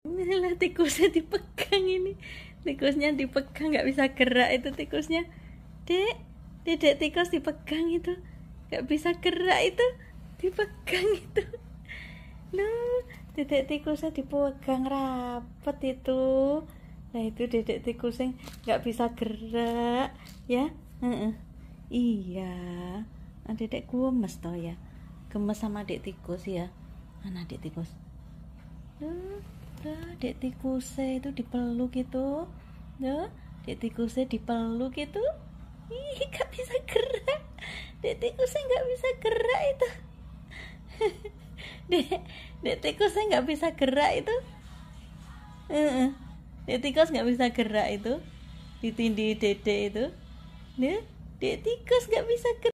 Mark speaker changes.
Speaker 1: ini Inilah tikusnya dipegang ini. Tikusnya dipegang nggak bisa gerak itu tikusnya. Dek, dedek tikus dipegang itu. nggak bisa gerak itu. Dipegang itu. Lu, dedek tikusnya dipegang rapet itu. Nah, itu dedek tikusnya nggak bisa gerak, ya. Uh -uh. Iya. Nah, dedek mes toh ya. Gemes sama dek tikus ya. Mana dek tikus? Duh, ya, ya, dek tikusnya itu dipeluk itu Duh, ya, dek tikusnya dipeluk itu Ih, gak bisa gerak. Dek tikusnya gak bisa gerak itu. dek, dek tikusnya gak bisa gerak itu. Uh -uh. Dek tikus gak bisa gerak itu. Ditindih dede itu. dek
Speaker 2: tikus gak bisa gerak.